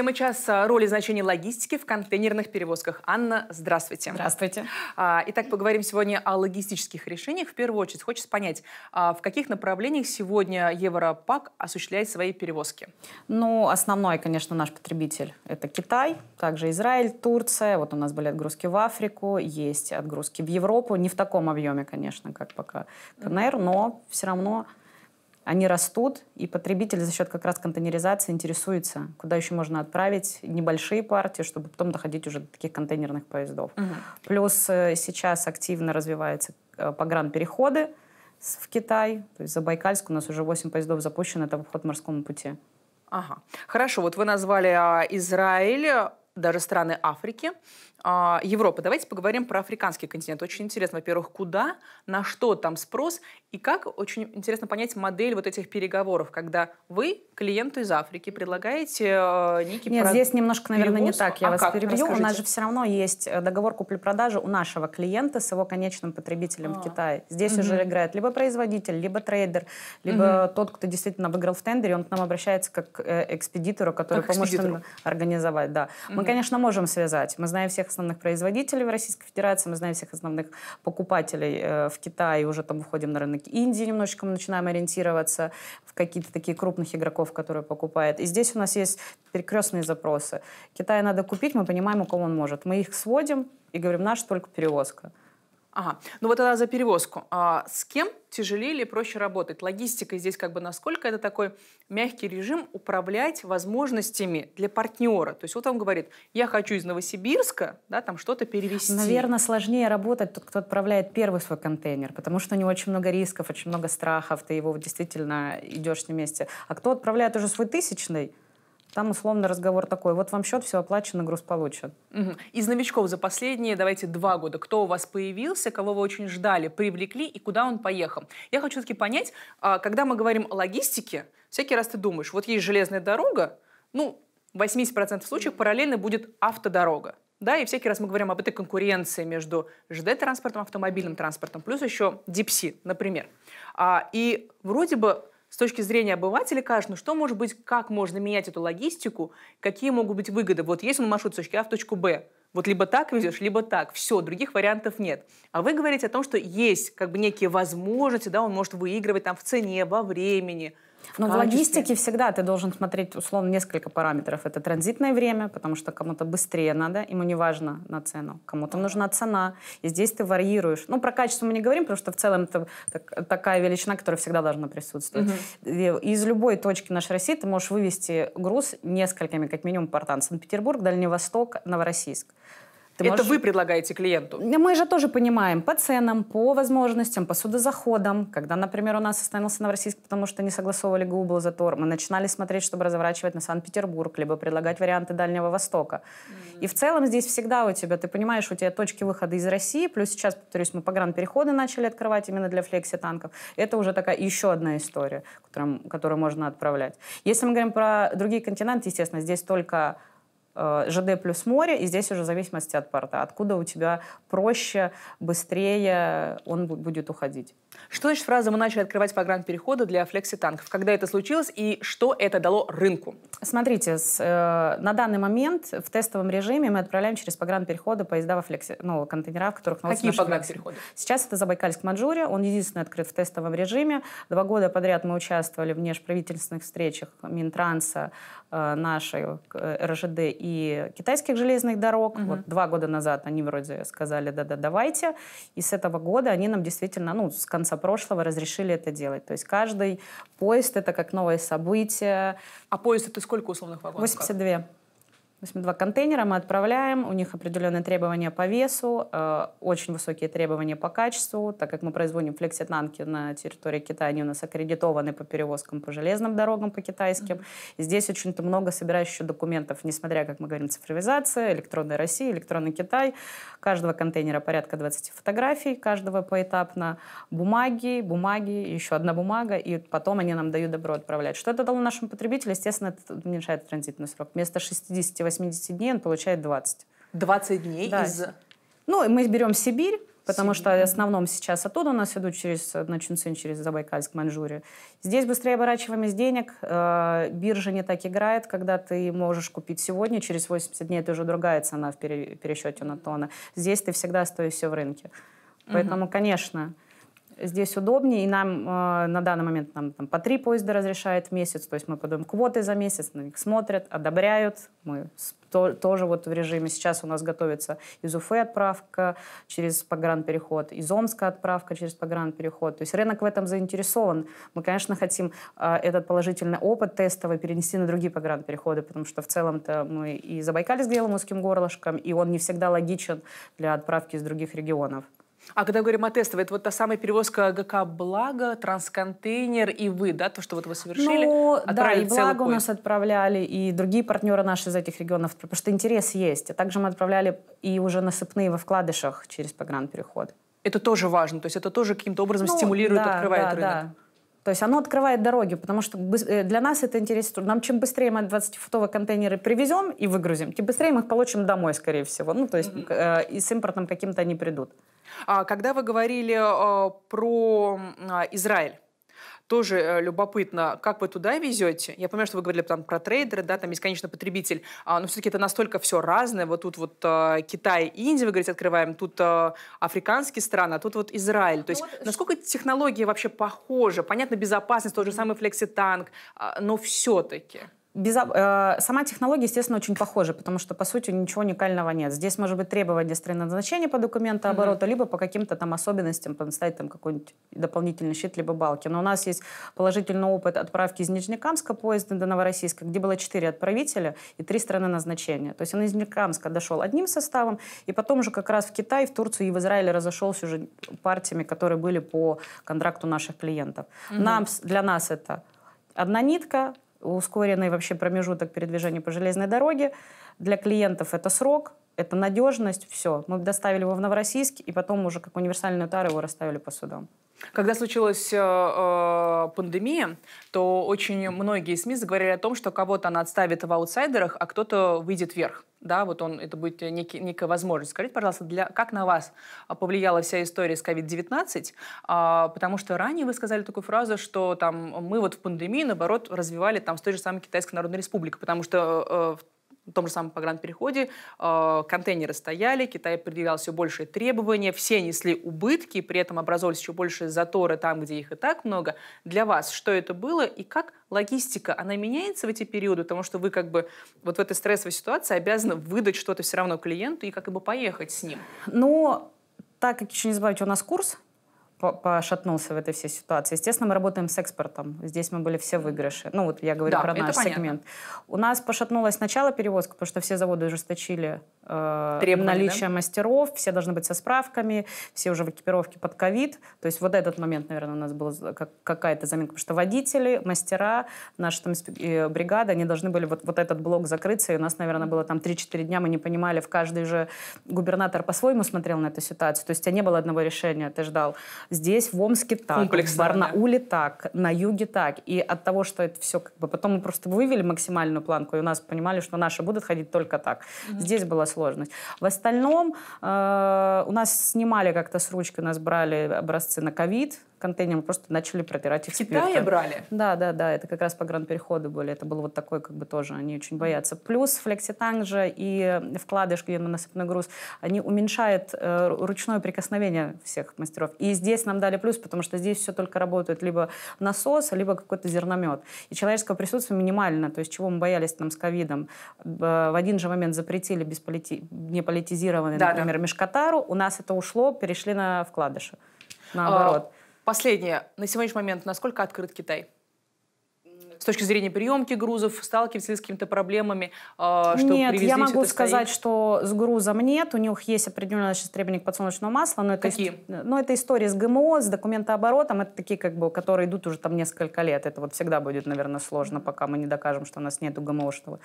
Тема часа – роли и значение логистики в контейнерных перевозках. Анна, здравствуйте. Здравствуйте. А, итак, поговорим сегодня о логистических решениях. В первую очередь хочется понять, а, в каких направлениях сегодня Европак осуществляет свои перевозки? Ну, основной, конечно, наш потребитель – это Китай, также Израиль, Турция. Вот у нас были отгрузки в Африку, есть отгрузки в Европу. Не в таком объеме, конечно, как пока КНР, но все равно они растут, и потребитель за счет как раз контейнеризации интересуется, куда еще можно отправить небольшие партии, чтобы потом доходить уже до таких контейнерных поездов. Угу. Плюс э, сейчас активно развиваются э, погранпереходы в Китай, то есть за Байкальск у нас уже 8 поездов запущено, это вход морскому пути. Ага. Хорошо, вот вы назвали а, Израиль, э, даже страны Африки а, Европы. Давайте поговорим про африканский континент. Очень интересно, во-первых, куда, на что там спрос и как очень интересно понять модель вот этих переговоров, когда вы клиенту из Африки предлагаете э, некий Нет, про... здесь немножко, наверное, перевоз. не так. Я а вас как? перебью. Расскажите. У нас же все равно есть э, договор купли-продажи у нашего клиента с его конечным потребителем а. в Китае. Здесь угу. уже играет либо производитель, либо трейдер, либо угу. тот, кто действительно выиграл в тендере, он к нам обращается как э, экспедитору, который как поможет экспедитору. организовать. Да. Угу. Мы, конечно, можем связать. Мы знаем всех основных производителей в Российской Федерации, мы знаем всех основных покупателей э, в Китае, уже там выходим на рынок Индии, немножечко мы начинаем ориентироваться в какие-то такие крупных игроков, которые покупают. И здесь у нас есть перекрестные запросы. Китай надо купить, мы понимаем, у кого он может. Мы их сводим и говорим, наш только перевозка. Ага. Ну вот тогда за перевозку. А с кем тяжелее или проще работать? Логистика здесь как бы насколько это такой мягкий режим управлять возможностями для партнера? То есть вот он говорит, я хочу из Новосибирска да, там что-то перевести. Наверное, сложнее работать тот, кто отправляет первый свой контейнер, потому что у него очень много рисков, очень много страхов, ты его действительно идешь на месте. А кто отправляет уже свой тысячный, там условно разговор такой, вот вам счет, все оплачено, груз получен. Угу. Из новичков за последние, давайте, два года, кто у вас появился, кого вы очень ждали, привлекли и куда он поехал? Я хочу таки понять, а, когда мы говорим о логистике, всякий раз ты думаешь, вот есть железная дорога, ну, в 80% случаев параллельно будет автодорога. Да, и всякий раз мы говорим об этой конкуренции между ЖД-транспортом, автомобильным транспортом, плюс еще DeepSea, например. А, и вроде бы с точки зрения обывателя кажется, ну, что может быть, как можно менять эту логистику, какие могут быть выгоды. Вот есть он маршрут с точки А в точку Б, вот либо так везешь, либо так. Все, других вариантов нет. А вы говорите о том, что есть как бы некие возможности, да, он может выигрывать там в цене, во времени – но ну, в, логистике всегда ты должен смотреть, условно, несколько параметров. Это транзитное время, потому что кому-то быстрее надо, ему не важно на цену. Кому-то нужна цена. И здесь ты варьируешь. Ну, про качество мы не говорим, потому что в целом это так, такая величина, которая всегда должна присутствовать. Угу. Из любой точки нашей России ты можешь вывести груз несколькими, как минимум, портам. Санкт-Петербург, Дальний Восток, Новороссийск. Ты Это вы предлагаете клиенту? Мы же тоже понимаем по ценам, по возможностям, по судозаходам. Когда, например, у нас остановился Новороссийск, потому что не согласовывали Google затор, мы начинали смотреть, чтобы разворачивать на Санкт-Петербург, либо предлагать варианты Дальнего Востока. Mm-hmm. И в целом здесь всегда у тебя, ты понимаешь, у тебя точки выхода из России, плюс сейчас, повторюсь, мы погранпереходы начали открывать именно для флекси танков. Это уже такая еще одна история, которую, которую можно отправлять. Если мы говорим про другие континенты, естественно, здесь только Э, ЖД плюс море, и здесь уже в зависимости от порта. Откуда у тебя проще, быстрее он будет уходить. Что значит фраза «мы начали открывать погранпереходы для флекси-танков»? Когда это случилось и что это дало рынку? Смотрите, с, э, на данный момент в тестовом режиме мы отправляем через погранпереходы поезда во флекси, ну, контейнера, в которых... Какие погранпереходы? Сейчас это Забайкальск-Маджури, он единственный открыт в тестовом режиме. Два года подряд мы участвовали в межправительственных встречах Минтранса, э, нашей э, РЖД и китайских железных дорог. Угу. Вот два года назад они вроде сказали, да-да, давайте. И с этого года они нам действительно, ну, с конца прошлого разрешили это делать. То есть каждый поезд — это как новое событие. А поезд — это сколько условных вагонов? 82. Два контейнера мы отправляем, у них определенные требования по весу, э, очень высокие требования по качеству, так как мы производим флекситанки на территории Китая, они у нас аккредитованы по перевозкам по железным дорогам, по китайским. И здесь очень-то много собирающих документов, несмотря, как мы говорим, цифровизация, электронная Россия, электронный Китай. Каждого контейнера порядка 20 фотографий, каждого поэтапно бумаги, бумаги, еще одна бумага, и потом они нам дают добро отправлять. Что это дало нашим потребителям? Естественно, это уменьшает транзитный срок. Вместо 68 80 дней он получает 20. 20 дней да. из... Ну, мы берем Сибирь, потому Сибирь. что в основном сейчас оттуда у нас идут через на Чунцин, через Забайкальск, Маньчжурию. Здесь быстрее оборачиваемость денег, э, биржа не так играет, когда ты можешь купить сегодня, через 80 дней это уже другая цена в пересчете на тонны. Здесь ты всегда стоишь все в рынке. Поэтому, угу. конечно, здесь удобнее, и нам э, на данный момент нам там, по три поезда разрешает в месяц, то есть мы подаем квоты за месяц, на них смотрят, одобряют, мы то, тоже вот в режиме, сейчас у нас готовится из Уфы отправка через погранпереход, из Омска отправка через погранпереход, то есть рынок в этом заинтересован. Мы, конечно, хотим э, этот положительный опыт тестовый перенести на другие погранпереходы, потому что в целом-то мы и забайкали с Белым узким горлышком, и он не всегда логичен для отправки из других регионов. А когда говорим о тестовой, это вот та самая перевозка ГК «Благо», трансконтейнер и вы, да, то, что вот вы совершили? Ну, да, и «Благо» у нас отправляли, и другие партнеры наши из этих регионов, потому что интерес есть. А также мы отправляли и уже насыпные во вкладышах через погранпереход. Это тоже важно, то есть это тоже каким-то образом ну, стимулирует, да, открывает да, рынок. Да. То есть оно открывает дороги, потому что э, для нас это интересно. Нам чем быстрее мы 20-футовые контейнеры привезем и выгрузим, тем быстрее мы их получим домой, скорее всего. Ну, то есть mm-hmm. э, и с импортом каким-то они придут. А когда вы говорили э, про э, Израиль, тоже э, любопытно, как вы туда везете. Я понимаю, что вы говорили там про трейдеры, да, там есть, конечно, потребитель, а, но все-таки это настолько все разное. Вот тут вот э, Китай и Индия, вы говорите, открываем, тут э, африканские страны, а тут вот Израиль. То ну есть ну, вот... насколько технологии вообще похожи? Понятно, безопасность, тот же самый флекситанк, а, но все-таки безо... э, сама технология, естественно, очень похожа, потому что, по сути, ничего уникального нет. Здесь может быть требование страны назначения по документу оборота, mm-hmm. либо по каким-то там особенностям поставить там какой-нибудь дополнительный щит, либо балки. Но у нас есть положительный опыт отправки из Нижнекамска поезда до Новороссийска, где было четыре отправителя и три страны назначения. То есть он из Нижнекамска дошел одним составом, и потом уже как раз в Китай, в Турцию и в Израиль разошелся уже партиями, которые были по контракту наших клиентов. Mm-hmm. Нам, для нас это одна нитка, ускоренный вообще промежуток передвижения по железной дороге. Для клиентов это срок, это надежность, все. Мы доставили его в Новороссийск, и потом уже как универсальную тару его расставили по судам. Когда случилась э, э, пандемия, то очень многие СМИ заговорили о том, что кого-то она отставит в аутсайдерах, а кто-то выйдет вверх. Да, вот он, это будет некий, некая возможность. Скажите, пожалуйста, для, как на вас повлияла вся история с COVID-19? А, потому что ранее вы сказали такую фразу, что там, мы вот в пандемии, наоборот, развивали там с той же самой Китайской Народной Республикой, потому что э, э в том же самом погранпереходе э, контейнеры стояли, Китай предъявлял все большие требования, все несли убытки, при этом образовались еще большие заторы там, где их и так много. Для вас что это было и как логистика, она меняется в эти периоды, потому что вы как бы вот в этой стрессовой ситуации обязаны выдать что-то все равно клиенту и как бы поехать с ним? но ну, так как еще не забывайте, у нас курс пошатнулся в этой всей ситуации. Естественно, мы работаем с экспортом. Здесь мы были все выигрыши. Ну, вот я говорю да, про наш понятно. сегмент. У нас пошатнулось начало перевозка, потому что все заводы ужесточили Э, Требования, наличие да? мастеров, все должны быть со справками, все уже в экипировке под ковид. То есть вот этот момент, наверное, у нас была как, какая-то заминка, потому что водители, мастера, наша там э, бригада, они должны были вот, вот этот блок закрыться, и у нас, наверное, было там 3-4 дня, мы не понимали, в каждый же губернатор по-своему смотрел на эту ситуацию, то есть у тебя не было одного решения, ты ждал. Здесь в Омске так, Комплексно, в Барнауле да? так, на юге так, и от того, что это все как бы... Потом мы просто вывели максимальную планку, и у нас понимали, что наши будут ходить только так. Mm-hmm. Здесь было сложность. В остальном э, у нас снимали как-то с ручкой, нас брали образцы на ковид, контейнер, просто начали протирать их В Китае брали? Да, да, да, это как раз по гранд погранпереходы были, это было вот такое как бы тоже, они очень боятся. Плюс флекситанг же и э, вкладыш, где насыпной груз, они уменьшают э, ручное прикосновение всех мастеров. И здесь нам дали плюс, потому что здесь все только работает либо насос, либо какой-то зерномет. И человеческого присутствия минимально, то есть чего мы боялись там с ковидом. В один же момент запретили бесполити... неполитизированный, да, например, да. Мешкотару, у нас это ушло, перешли на вкладыши наоборот. А, Последнее. На сегодняшний момент насколько открыт Китай? с точки зрения приемки грузов сталкивались с какими-то проблемами, а, что Нет, я могу сказать, стоит? что с грузом нет. У них есть определенный сейчас требования к подсолнечному маслу. Но это Какие? Ист... Но это история с ГМО, с документооборотом. Это такие, как бы, которые идут уже там несколько лет. Это вот всегда будет, наверное, сложно, пока мы не докажем, что у нас нет ГМОшного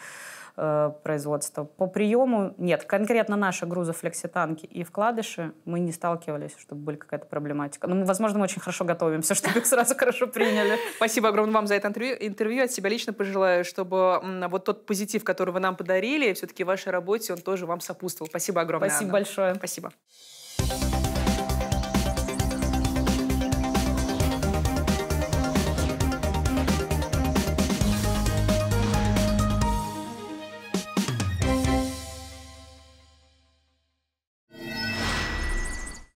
э, производства. По приему нет. Конкретно наши грузы флекситанки и вкладыши мы не сталкивались, чтобы были какая-то проблематика. Но, ну, возможно, мы очень хорошо готовимся, чтобы их сразу хорошо приняли. Спасибо огромное вам за это интервью интервью от себя лично пожелаю, чтобы вот тот позитив, который вы нам подарили, все-таки в вашей работе, он тоже вам сопутствовал. Спасибо огромное. Спасибо Анна. большое. Спасибо.